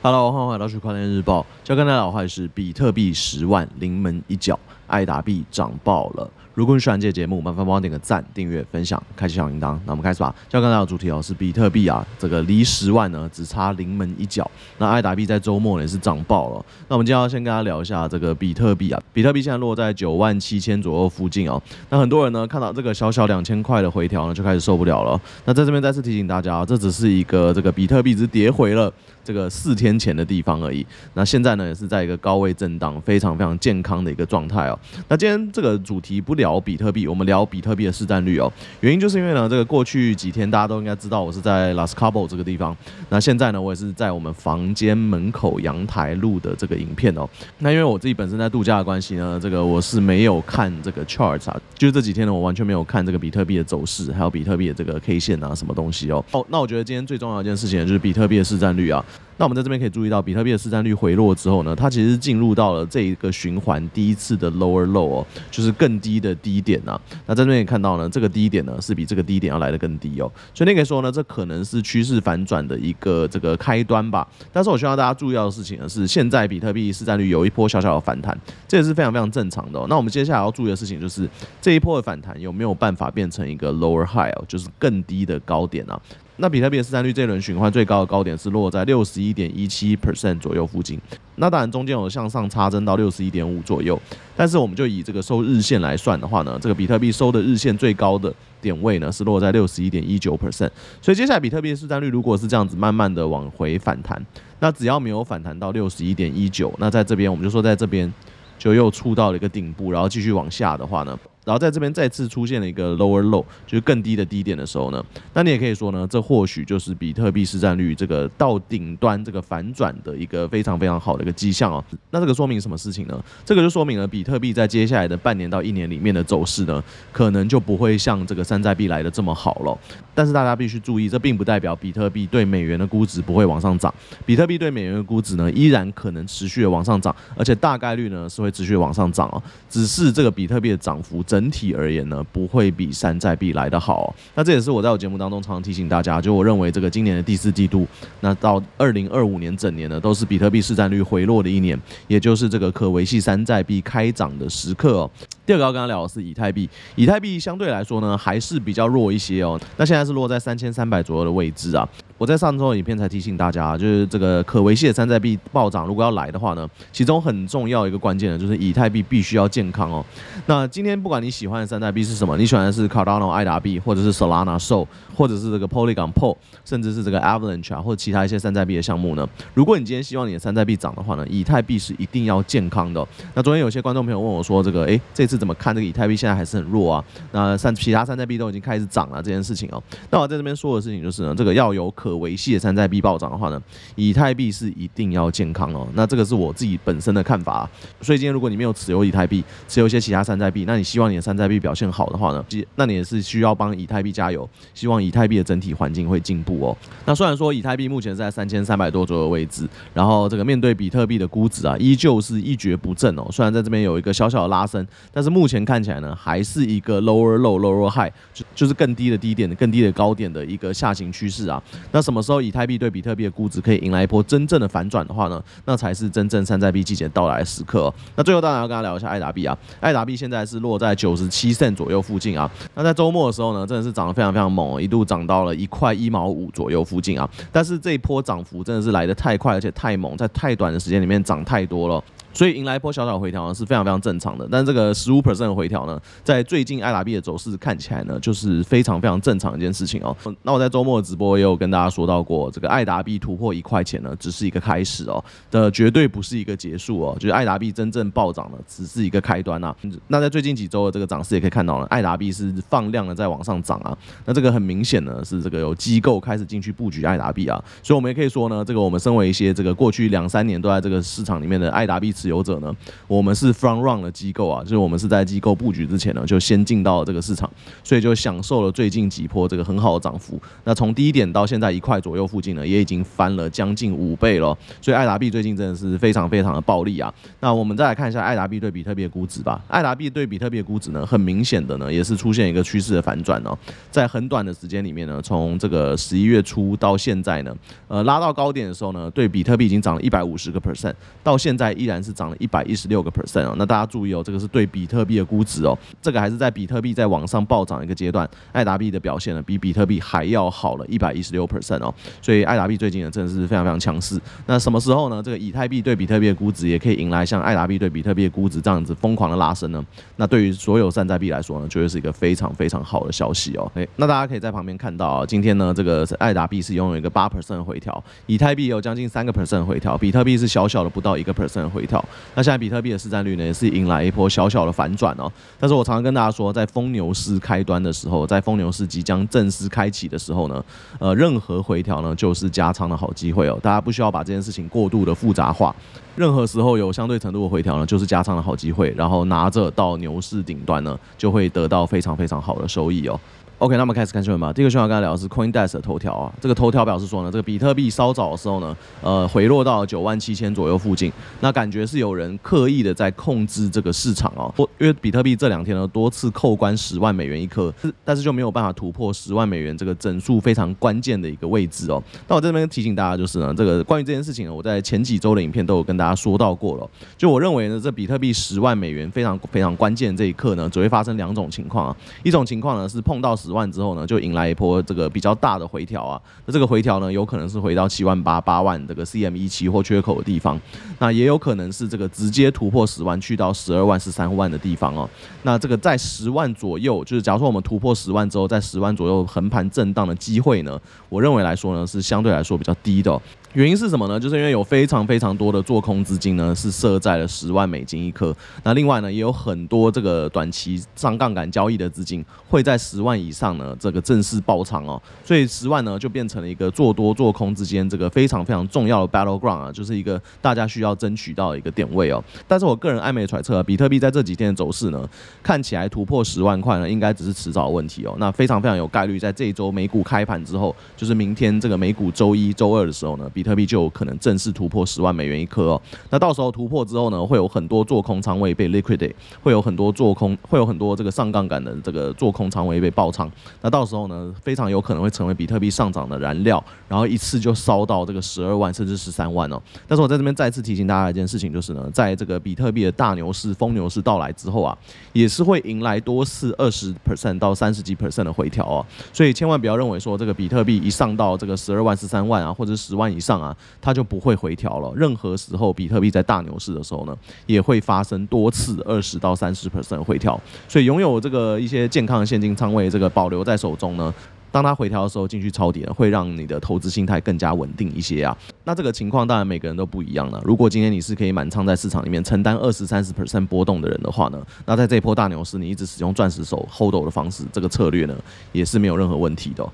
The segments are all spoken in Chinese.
Hello，欢迎回到《区块链日报》，就跟大家好，欢迎是比特币十万临门一脚。爱达币涨爆了！如果你喜欢这节目，麻烦帮我点个赞、订阅、分享、开启小铃铛。那我们开始吧。今天要的主题哦是比特币啊，这个离十万呢只差临门一脚。那爱达币在周末也是涨爆了。那我们今天要先跟大家聊一下这个比特币啊，比特币现在落在九万七千左右附近哦。那很多人呢看到这个小小两千块的回调呢，就开始受不了了。那在这边再次提醒大家啊，这只是一个这个比特币只跌回了这个四天前的地方而已。那现在呢也是在一个高位震荡，非常非常健康的一个状态哦。那今天这个主题不聊比特币，我们聊比特币的市占率哦。原因就是因为呢，这个过去几天大家都应该知道，我是在 Las Cabo 这个地方。那现在呢，我也是在我们房间门口阳台录的这个影片哦。那因为我自己本身在度假的关系呢，这个我是没有看这个 chart，就是这几天呢，我完全没有看这个比特币的走势，还有比特币的这个 K 线啊，什么东西哦。哦，那我觉得今天最重要一件事情就是比特币的市占率啊。那我们在这边可以注意到，比特币的市占率回落之后呢，它其实进入到了这一个循环第一次的 lower low，哦，就是更低的低点啊。那在这边也看到呢，这个低点呢是比这个低点要来的更低哦。所以那个时候呢，这可能是趋势反转的一个这个开端吧。但是我希望大家注意的事情呢是，现在比特币市占率有一波小小的反弹，这也是非常非常正常的。那我们接下来要注意的事情就是，这一波的反弹有没有办法变成一个 lower high，哦，就是更低的高点啊？那比特币的市占率这轮循环最高的高点是落在六十一点一七 percent 左右附近。那当然中间有向上插针到六十一点五左右，但是我们就以这个收日线来算的话呢，这个比特币收的日线最高的点位呢是落在六十一点一九 percent。所以接下来比特币的市占率如果是这样子慢慢的往回反弹，那只要没有反弹到六十一点一九，那在这边我们就说在这边就又触到了一个顶部，然后继续往下的话呢。然后在这边再次出现了一个 lower low，就是更低的低点的时候呢，那你也可以说呢，这或许就是比特币市占率这个到顶端这个反转的一个非常非常好的一个迹象哦。那这个说明什么事情呢？这个就说明了比特币在接下来的半年到一年里面的走势呢，可能就不会像这个山寨币来的这么好了。但是大家必须注意，这并不代表比特币对美元的估值不会往上涨，比特币对美元的估值呢，依然可能持续的往上涨，而且大概率呢是会持续往上涨哦。只是这个比特币的涨幅增。整体而言呢，不会比山寨币来的好。那这也是我在我节目当中常常提醒大家，就我认为这个今年的第四季度，那到二零二五年整年呢，都是比特币市占率回落的一年，也就是这个可维系山寨币开涨的时刻哦。第二个要跟大家聊的是以太币，以太币相对来说呢，还是比较弱一些哦。那现在是落在三千三百左右的位置啊。我在上周的影片才提醒大家，就是这个可维系的山寨币暴涨，如果要来的话呢，其中很重要一个关键的就是以太币必须要健康哦。那今天不管你喜欢的山寨币是什么，你喜欢的是 Cardano、爱达币，或者是 Solana、So，或者是这个 Polygon、p o 甚至是这个 Avalanche 啊，或者其他一些山寨币的项目呢，如果你今天希望你的山寨币涨的话呢，以太币是一定要健康的。那昨天有些观众朋友问我说，这个哎，这次怎么看？这个以太币现在还是很弱啊？那三其他山寨币都已经开始涨了这件事情哦。那我在这边说的事情就是呢，这个要有可。可维系的山寨币暴涨的话呢，以太币是一定要健康哦。那这个是我自己本身的看法。所以今天如果你没有持有以太币，持有一些其他山寨币，那你希望你的山寨币表现好的话呢，那你也是需要帮以太币加油，希望以太币的整体环境会进步哦。那虽然说以太币目前是在三千三百多左右的位置，然后这个面对比特币的估值啊，依旧是一蹶不振哦。虽然在这边有一个小小的拉升，但是目前看起来呢，还是一个 lower low lower high，就就是更低的低点、更低的高点的一个下行趋势啊。那那什么时候以太币对比特币的估值可以迎来一波真正的反转的话呢？那才是真正山寨币季节到来的时刻。那最后当然要跟大家聊一下爱达币啊，爱达币现在是落在九十七胜左右附近啊。那在周末的时候呢，真的是涨得非常非常猛，一度涨到了一块一毛五左右附近啊。但是这一波涨幅真的是来得太快，而且太猛，在太短的时间里面涨太多了。所以迎来一波小小回调呢是非常非常正常的，但这个十五 percent 的回调呢，在最近爱达币的走势看起来呢，就是非常非常正常一件事情哦。那我在周末的直播也有跟大家说到过，这个爱达币突破一块钱呢，只是一个开始哦，的绝对不是一个结束哦，就是爱达币真正暴涨呢，只是一个开端啊。那在最近几周的这个涨势也可以看到了，爱达币是放量的在往上涨啊，那这个很明显呢，是这个有机构开始进去布局爱达币啊，所以我们也可以说呢，这个我们身为一些这个过去两三年都在这个市场里面的爱达币持游者呢，我们是 f r o n t r u n 的机构啊，就是我们是在机构布局之前呢，就先进到这个市场，所以就享受了最近几波这个很好的涨幅。那从低点到现在一块左右附近呢，也已经翻了将近五倍了。所以爱达币最近真的是非常非常的暴利啊。那我们再来看一下爱达币对比特币的估值吧。爱达币对比特币的估值呢，很明显的呢，也是出现一个趋势的反转哦。在很短的时间里面呢，从这个十一月初到现在呢，呃，拉到高点的时候呢，对比特币已经涨了一百五十个 percent，到现在依然是。是涨了一百一十六个 percent 哦，那大家注意哦，这个是对比特币的估值哦，这个还是在比特币在往上暴涨一个阶段，爱达币的表现呢，比比特币还要好了一百一十六 percent 哦，所以爱达币最近呢真的是非常非常强势。那什么时候呢？这个以太币对比特币的估值也可以迎来像爱达币对比特币的估值这样子疯狂的拉升呢？那对于所有山寨币来说呢，绝对是一个非常非常好的消息哦。哎，那大家可以在旁边看到啊，今天呢，这个爱达币是拥有一个八 percent 的回调，以太币有将近三个 percent 的回调，比特币是小小的不到一个 percent 的回调。那现在比特币的市占率呢，也是迎来一波小小的反转哦。但是我常常跟大家说，在疯牛市开端的时候，在疯牛市即将正式开启的时候呢，呃，任何回调呢，就是加仓的好机会哦。大家不需要把这件事情过度的复杂化。任何时候有相对程度的回调呢，就是加仓的好机会，然后拿着到牛市顶端呢，就会得到非常非常好的收益哦。OK，那我们开始看新闻吧。第一个新闻跟刚家聊的是 CoinDesk 的头条啊。这个头条表示说呢，这个比特币稍早的时候呢，呃，回落到九万七千左右附近，那感觉是有人刻意的在控制这个市场哦。因为比特币这两天呢多次扣关十万美元一颗，但是就没有办法突破十万美元这个整数非常关键的一个位置哦。那我这边提醒大家就是呢，这个关于这件事情呢，我在前几周的影片都有跟大家说到过了。就我认为呢，这比特币十万美元非常非常关键这一刻呢，只会发生两种情况啊。一种情况呢是碰到十。十万之后呢，就迎来一波这个比较大的回调啊。那这个回调呢，有可能是回到七万八八万这个 C M E 期货缺口的地方，那也有可能是这个直接突破十万去到十二万、十三万的地方哦。那这个在十万左右，就是假如说我们突破十万之后，在十万左右横盘震荡的机会呢，我认为来说呢，是相对来说比较低的。原因是什么呢？就是因为有非常非常多的做空资金呢，是设在了十万美金一颗。那另外呢，也有很多这个短期上杠杆交易的资金会在十万以上呢，这个正式爆仓哦。所以十万呢，就变成了一个做多做空之间这个非常非常重要的 battleground 啊，就是一个大家需要争取到的一个点位哦。但是我个人暧昧揣测，比特币在这几天的走势呢，看起来突破十万块呢，应该只是迟早问题哦。那非常非常有概率，在这一周美股开盘之后，就是明天这个美股周一周二的时候呢。比特币就有可能正式突破十万美元一颗哦，那到时候突破之后呢，会有很多做空仓位被 liquidate，会有很多做空，会有很多这个上杠杆的这个做空仓位被爆仓，那到时候呢，非常有可能会成为比特币上涨的燃料，然后一次就烧到这个十二万甚至十三万哦。但是我在这边再次提醒大家一件事情，就是呢，在这个比特币的大牛市、疯牛市到来之后啊，也是会迎来多次二十 percent 到三十几 percent 的回调哦，所以千万不要认为说这个比特币一上到这个十二万、十三万啊，或者十万以上。上啊，它就不会回调了。任何时候比特币在大牛市的时候呢，也会发生多次二十到三十 percent 回调。所以拥有这个一些健康的现金仓位，这个保留在手中呢，当它回调的时候进去抄底，会让你的投资心态更加稳定一些啊。那这个情况当然每个人都不一样了。如果今天你是可以满仓在市场里面承担二十三十 percent 波动的人的话呢，那在这波大牛市你一直使用钻石手 hold 的方式，这个策略呢也是没有任何问题的。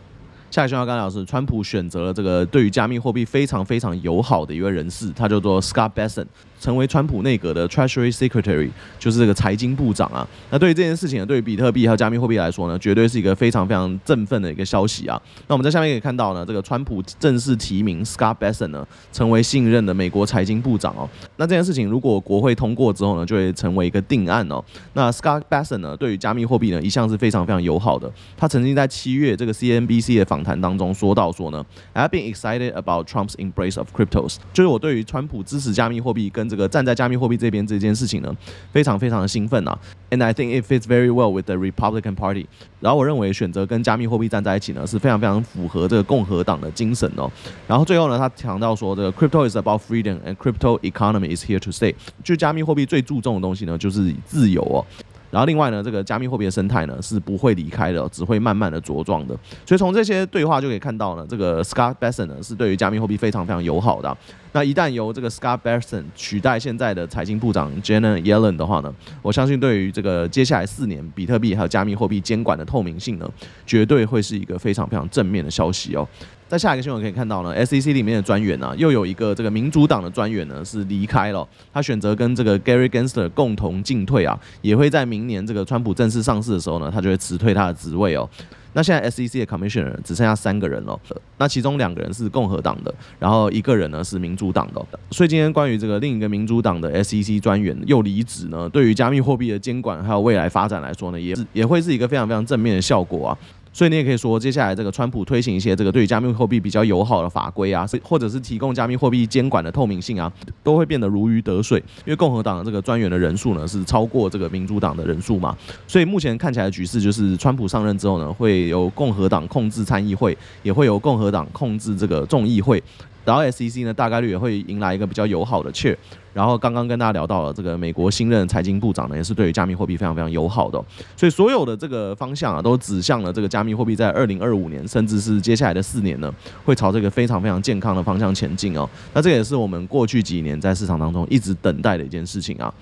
下一句话号，刚老师，川普选择了这个对于加密货币非常非常友好的一位人士，他叫做 Scott Besson。成为川普内阁的 Treasury Secretary，就是这个财经部长啊。那对于这件事情，呢，对于比特币还有加密货币来说呢，绝对是一个非常非常振奋的一个消息啊。那我们在下面可以看到呢，这个川普正式提名 Scott Besson 呢，成为信任的美国财经部长哦。那这件事情如果国会通过之后呢，就会成为一个定案哦。那 Scott Besson 呢，对于加密货币呢，一向是非常非常友好的。他曾经在七月这个 CNBC 的访谈当中说到说呢，I've been excited about Trump's embrace of cryptos，就是我对于川普支持加密货币跟。这个站在加密货币这边这件事情呢，非常非常的兴奋啊。And I think it fits very well with the Republican Party。然后我认为选择跟加密货币站在一起呢，是非常非常符合这个共和党的精神哦。然后最后呢，他强调说，这个 Crypto is about freedom and crypto economy is here to stay。就加密货币最注重的东西呢，就是自由哦。然后另外呢，这个加密货币生态呢是不会离开的，只会慢慢的茁壮的。所以从这些对话就可以看到呢，这个 Scott b e s s o n 呢是对于加密货币非常非常友好的。那一旦由这个 Scott b e s s o n 取代现在的财经部长 Janet Yellen 的话呢，我相信对于这个接下来四年比特币还有加密货币监管的透明性呢，绝对会是一个非常非常正面的消息哦。在下一个新闻可以看到呢，SEC 里面的专员呢，又有一个这个民主党的专员呢是离开了，他选择跟这个 Gary Gensler 共同进退啊，也会在明年这个川普正式上市的时候呢，他就会辞退他的职位哦。那现在 SEC 的 Commission r 只剩下三个人了，那其中两个人是共和党的，然后一个人呢是民主党的，所以今天关于这个另一个民主党的 SEC 专员又离职呢，对于加密货币的监管还有未来发展来说呢，也是也会是一个非常非常正面的效果啊。所以你也可以说，接下来这个川普推行一些这个对于加密货币比较友好的法规啊，是或者是提供加密货币监管的透明性啊，都会变得如鱼得水。因为共和党的这个专员的人数呢是超过这个民主党的人数嘛，所以目前看起来局势就是川普上任之后呢，会由共和党控制参议会，也会由共和党控制这个众议会。然后 SEC 呢，大概率也会迎来一个比较友好的 cheer。然后刚刚跟大家聊到了这个美国新任财经部长呢，也是对于加密货币非常非常友好的。所以所有的这个方向啊，都指向了这个加密货币在二零二五年，甚至是接下来的四年呢，会朝这个非常非常健康的方向前进哦。那这也是我们过去几年在市场当中一直等待的一件事情啊。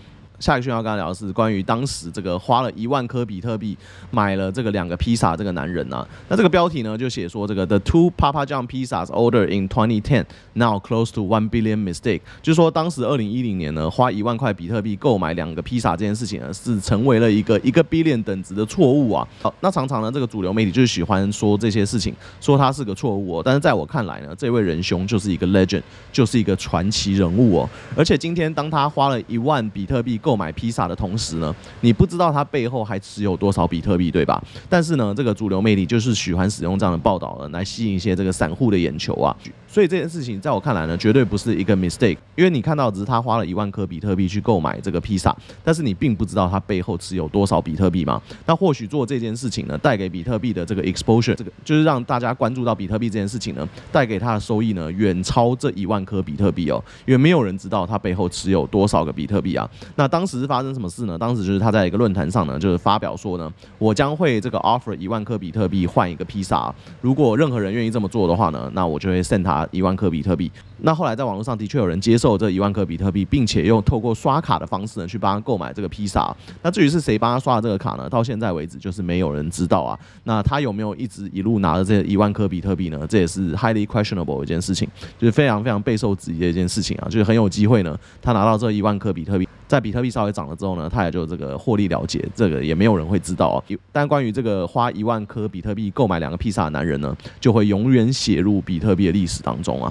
下一个讯号刚刚聊的是关于当时这个花了一万颗比特币买了这个两个披萨这个男人啊，那这个标题呢就写说这个 The two p a p a j o h n pizzas ordered in 2010 now close to one billion mistake，就是说当时二零一零年呢花一万块比特币购买两个披萨这件事情呢是成为了一个一个 billion 等值的错误啊。好，那常常呢这个主流媒体就是喜欢说这些事情，说他是个错误，哦，但是在我看来呢，这位仁兄就是一个 legend，就是一个传奇人物哦。而且今天当他花了一万比特币购购买披萨的同时呢，你不知道它背后还持有多少比特币，对吧？但是呢，这个主流媒体就是喜欢使用这样的报道呢，来吸引一些这个散户的眼球啊。所以这件事情在我看来呢，绝对不是一个 mistake，因为你看到只是他花了一万颗比特币去购买这个披萨，但是你并不知道他背后持有多少比特币嘛。那或许做这件事情呢，带给比特币的这个 exposure，这个就是让大家关注到比特币这件事情呢，带给他的收益呢，远超这一万颗比特币哦。因为没有人知道他背后持有多少个比特币啊。那当当时是发生什么事呢？当时就是他在一个论坛上呢，就是发表说呢，我将会这个 offer 一万颗比特币换一个披萨，如果任何人愿意这么做的话呢，那我就会 send 他一万颗比特币。那后来在网络上的确有人接受这一万颗比特币，并且用透过刷卡的方式呢去帮他购买这个披萨。那至于是谁帮他刷的这个卡呢？到现在为止就是没有人知道啊。那他有没有一直一路拿着这一万颗比特币呢？这也是 highly questionable 一件事情，就是非常非常备受质疑的一件事情啊，就是很有机会呢，他拿到这一万颗比特币。在比特币稍微涨了之后呢，他也就这个获利了结，这个也没有人会知道。但关于这个花一万颗比特币购买两个披萨的男人呢，就会永远写入比特币的历史当中啊。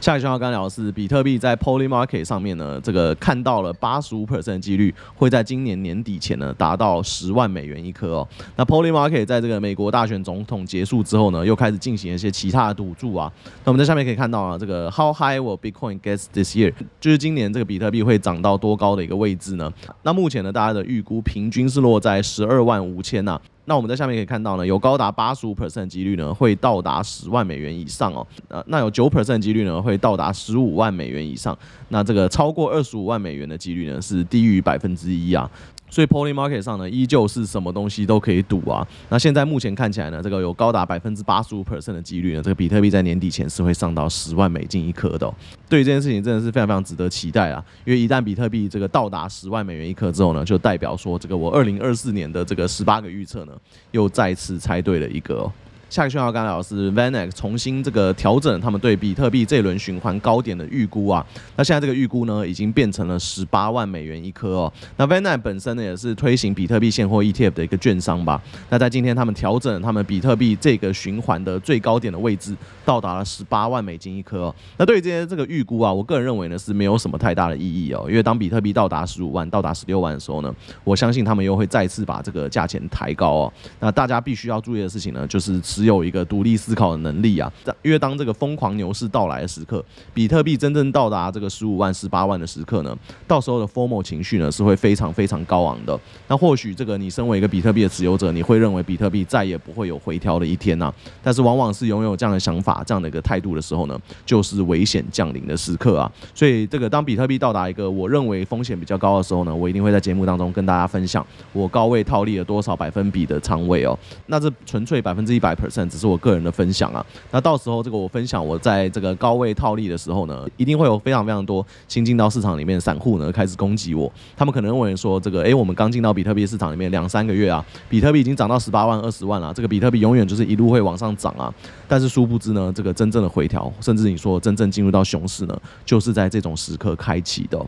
下一句话刚聊是比特币在 Polymarket 上面呢，这个看到了八十五 percent 的几率，会在今年年底前呢达到十万美元一颗哦。那 Polymarket 在这个美国大选总统结束之后呢，又开始进行一些其他的赌注啊。那我们在下面可以看到啊，这个 How high will Bitcoin get this year？就是今年这个比特币会涨到多高的一个位置呢？那目前呢，大家的预估平均是落在十二万五千呐。那我们在下面可以看到呢，有高达八十五 p e e r c n 的几率呢，会到达十万美元以上哦。呃，那有九 p e e r c n 的几率呢，会到达十五万美元以上。那这个超过二十五万美元的几率呢，是低于百分之一啊。所以 p o l y Market 上呢，依旧是什么东西都可以赌啊。那现在目前看起来呢，这个有高达百分之八十五 percent 的几率呢，这个比特币在年底前是会上到十万美金一颗的。对于这件事情，真的是非常非常值得期待啊！因为一旦比特币这个到达十万美元一颗之后呢，就代表说这个我二零二四年的这个十八个预测呢，又再次猜对了一个。下一个讯号刚来的是 VanEck 重新这个调整他们对比特币这轮循环高点的预估啊，那现在这个预估呢已经变成了十八万美元一颗哦。那 VanEck 本身呢也是推行比特币现货 ETF 的一个券商吧。那在今天他们调整他们比特币这个循环的最高点的位置，到达了十八万美金一颗。那对于这些这个预估啊，我个人认为呢是没有什么太大的意义哦，因为当比特币到达十五万、到达十六万的时候呢，我相信他们又会再次把这个价钱抬高哦。那大家必须要注意的事情呢就是。只有一个独立思考的能力啊，因为当这个疯狂牛市到来的时刻，比特币真正到达这个十五万、十八万的时刻呢，到时候的 formal 情绪呢是会非常非常高昂的。那或许这个你身为一个比特币的持有者，你会认为比特币再也不会有回调的一天呐。但是往往是拥有这样的想法、这样的一个态度的时候呢，就是危险降临的时刻啊。所以这个当比特币到达一个我认为风险比较高的时候呢，我一定会在节目当中跟大家分享我高位套利了多少百分比的仓位哦。那这纯粹百分之一百。只是我个人的分享啊，那到时候这个我分享我在这个高位套利的时候呢，一定会有非常非常多新进到市场里面的散户呢开始攻击我，他们可能认为说这个，哎，我们刚进到比特币市场里面两三个月啊，比特币已经涨到十八万、二十万了，这个比特币永远就是一路会往上涨啊，但是殊不知呢，这个真正的回调，甚至你说真正进入到熊市呢，就是在这种时刻开启的。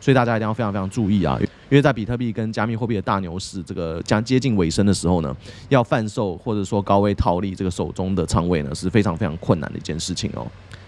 所以大家一定要非常非常注意啊，因为在比特币跟加密货币的大牛市这个将接近尾声的时候呢，要贩售或者说高位套利这个手中的仓位呢，是非常非常困难的一件事情哦。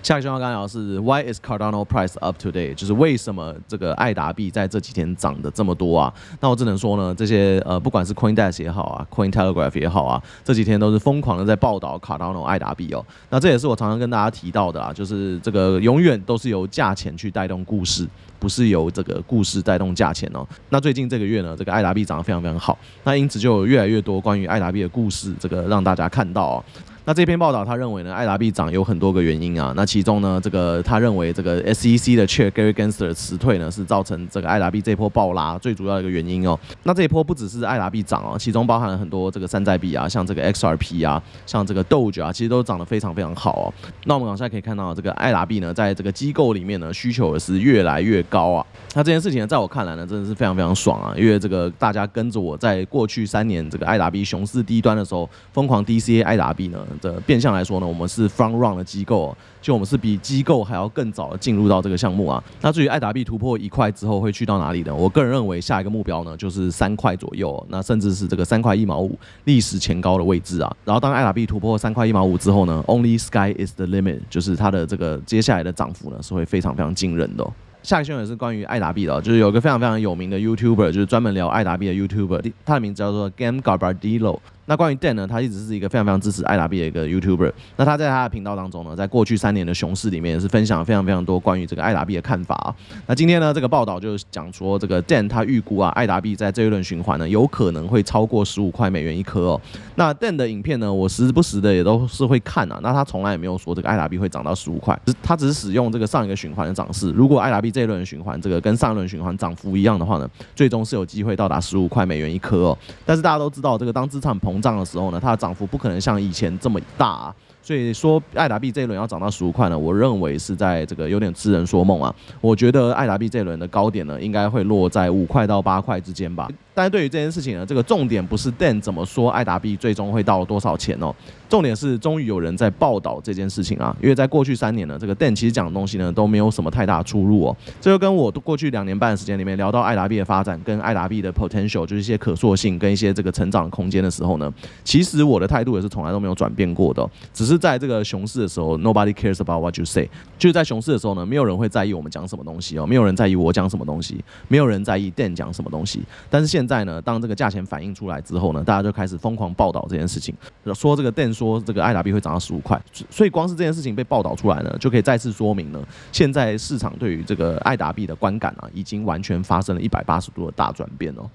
下一句话刚刚的是 Why is Cardano price up today？就是为什么这个爱达币在这几天涨的这么多啊？那我只能说呢，这些呃，不管是 CoinDesk 也好啊，Coin Telegraph 也好啊，这几天都是疯狂的在报道 Cardano 爱达币哦。那这也是我常常跟大家提到的啊，就是这个永远都是由价钱去带动故事，不是由这个故事带动价钱哦。那最近这个月呢，这个爱达币涨得非常非常好，那因此就有越来越多关于爱达币的故事，这个让大家看到哦。那这篇报道，他认为呢，爱达币涨有很多个原因啊。那其中呢，这个他认为这个 SEC 的 Chair Gary Gensler 辞退呢，是造成这个爱达币这波暴拉最主要一个原因哦。那这一波不只是爱达币涨啊，其中包含了很多这个山寨币啊，像这个 XRP 啊，像这个 Doge 啊，其实都涨得非常非常好哦。那我们往下可以看到，这个爱达币呢，在这个机构里面呢，需求也是越来越高啊。那这件事情呢，在我看来呢，真的是非常非常爽啊，因为这个大家跟着我在过去三年这个爱达币熊市低端的时候，疯狂 DCA 爱达币呢。的变相来说呢，我们是 front run 的机构，就我们是比机构还要更早的进入到这个项目啊。那至于爱达币突破一块之后会去到哪里呢？我个人认为下一个目标呢就是三块左右，那甚至是这个三块一毛五历史前高的位置啊。然后当爱达币突破三块一毛五之后呢，only sky is the limit，就是它的这个接下来的涨幅呢是会非常非常惊人的。下一个新闻是关于爱达币的，就是有个非常非常有名的 YouTuber，就是专门聊爱达币的 YouTuber，他的名字叫做 Game Garbariolo。那关于 Dan 呢，他一直是一个非常非常支持爱达币的一个 YouTuber。那他在他的频道当中呢，在过去三年的熊市里面，也是分享了非常非常多关于这个爱达币的看法啊。那今天呢，这个报道就是讲说，这个 Dan 他预估啊，爱达币在这一轮循环呢，有可能会超过十五块美元一颗哦。那 Dan 的影片呢，我时不时的也都是会看啊。那他从来也没有说这个爱达币会涨到十五块，他只是使用这个上一个循环的涨势。如果爱达币这一轮循环这个跟上一轮循环涨幅一样的话呢，最终是有机会到达十五块美元一颗哦。但是大家都知道，这个当资产膨涨的时候呢，它的涨幅不可能像以前这么大。所以说，爱达币这一轮要涨到十五块呢？我认为是在这个有点痴人说梦啊。我觉得爱达币这一轮的高点呢，应该会落在五块到八块之间吧。但是对于这件事情呢，这个重点不是 Dan 怎么说爱达币最终会到多少钱哦，重点是终于有人在报道这件事情啊。因为在过去三年呢，这个 Dan 其实讲的东西呢都没有什么太大出入哦。这就跟我过去两年半时间里面聊到爱达币的发展跟爱达币的 potential 就是一些可塑性跟一些这个成长空间的时候呢，其实我的态度也是从来都没有转变过的，只是。在这个熊市的时候，nobody cares about what you say。就是在熊市的时候呢，没有人会在意我们讲什么东西哦，没有人在意我讲什么东西，没有人在意 Dan 讲什么东西。但是现在呢，当这个价钱反映出来之后呢，大家就开始疯狂报道这件事情，说这个 Dan 说这个 IWB 会涨到十五块。所以光是这件事情被报道出来呢，就可以再次说明呢，现在市场对于这个 IWB 的观感啊，已经完全发生了一百八十度的大转变哦。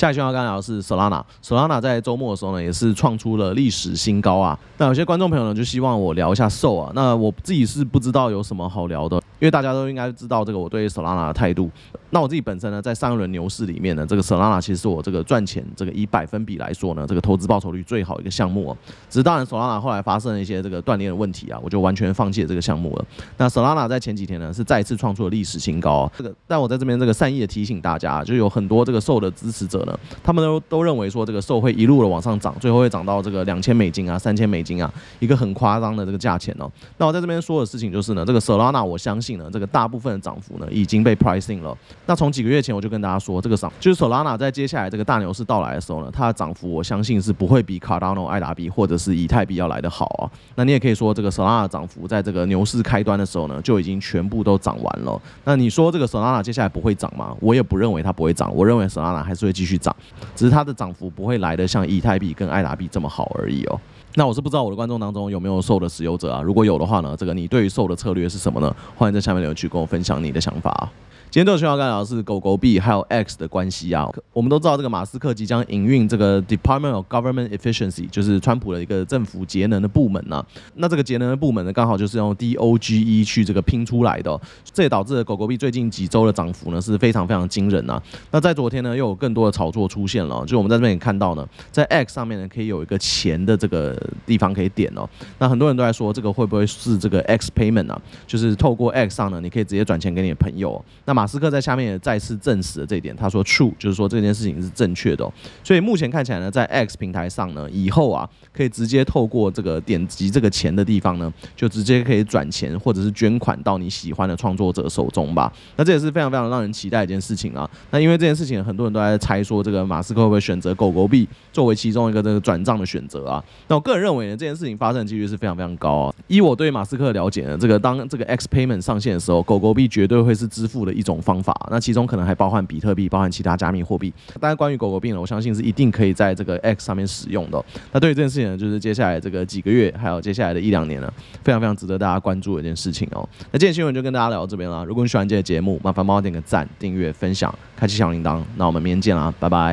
下一跟大家聊的是 Solana，Solana 在周末的时候呢，也是创出了历史新高啊。那有些观众朋友呢，就希望我聊一下 SOL 啊。那我自己是不知道有什么好聊的，因为大家都应该知道这个我对 Solana 的态度。那我自己本身呢，在上一轮牛市里面呢，这个 Solana 其实是我这个赚钱这个以百分比来说呢，这个投资报酬率最好的一个项目啊。只是当然，Solana 后来发生了一些这个断裂的问题啊，我就完全放弃了这个项目了。那 Solana 在前几天呢，是再次创出了历史新高啊。这个，但我在这边这个善意的提醒大家啊，就有很多这个受的支持者呢，他们都都认为说这个受会一路的往上涨，最后会涨到这个两千美金啊、三千美金啊，一个很夸张的这个价钱哦。那我在这边说的事情就是呢，这个 Solana 我相信呢，这个大部分的涨幅呢，已经被 pricing 了。那从几个月前我就跟大家说，这个上就是 Solana 在接下来这个大牛市到来的时候呢，它的涨幅我相信是不会比 Cardano、爱达币或者是以太币要来的好啊。那你也可以说，这个 Solana 涨幅在这个牛市开端的时候呢，就已经全部都涨完了。那你说这个 Solana 接下来不会涨吗？我也不认为它不会涨，我认为 Solana 还是会继续涨，只是它的涨幅不会来的像以太币跟艾达币这么好而已哦。那我是不知道我的观众当中有没有瘦的持有者啊？如果有的话呢，这个你对于瘦的策略是什么呢？欢迎在下面留言区跟我分享你的想法啊。今天都有要干家的是狗狗币还有 X 的关系啊。我们都知道这个马斯克即将营运这个 Department of Government Efficiency，就是川普的一个政府节能的部门啊。那这个节能的部门呢，刚好就是用 DOGE 去这个拼出来的，这也导致了狗狗币最近几周的涨幅呢是非常非常惊人呐。那在昨天呢，又有更多的炒作出现了，就我们在这边看到呢，在 X 上面呢可以有一个钱的这个地方可以点哦。那很多人都在说，这个会不会是这个 X Payment 啊？就是透过 X 上呢，你可以直接转钱给你的朋友。那么马斯克在下面也再次证实了这一点。他说 “true”，就是说这件事情是正确的。所以目前看起来呢，在 X 平台上呢，以后啊，可以直接透过这个点击这个钱的地方呢，就直接可以转钱或者是捐款到你喜欢的创作者手中吧。那这也是非常非常让人期待一件事情啊。那因为这件事情，很多人都在猜说这个马斯克会不会选择狗狗币作为其中一个这个转账的选择啊？那我个人认为呢，这件事情发生的几率是非常非常高啊。依我对马斯克的了解呢，这个当这个 X Payment 上线的时候，狗狗币绝对会是支付的一种。种方法，那其中可能还包含比特币，包含其他加密货币。当然，关于狗狗币呢，我相信是一定可以在这个 X 上面使用的。那对于这件事情呢，就是接下来这个几个月，还有接下来的一两年呢，非常非常值得大家关注的一件事情哦。那今天新闻就跟大家聊到这边了。如果你喜欢这个节目，麻烦帮我点个赞、订阅、分享、开启小铃铛。那我们明天见啦，拜拜。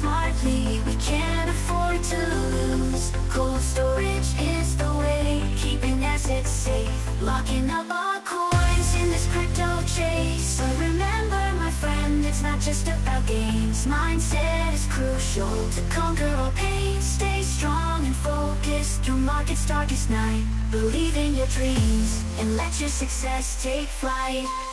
smartly, we can't afford to lose Cold storage is the way, keeping assets safe Locking up our coins in this crypto chase But remember my friend, it's not just about games. Mindset is crucial to conquer all pain Stay strong and focused through market's darkest night Believe in your dreams and let your success take flight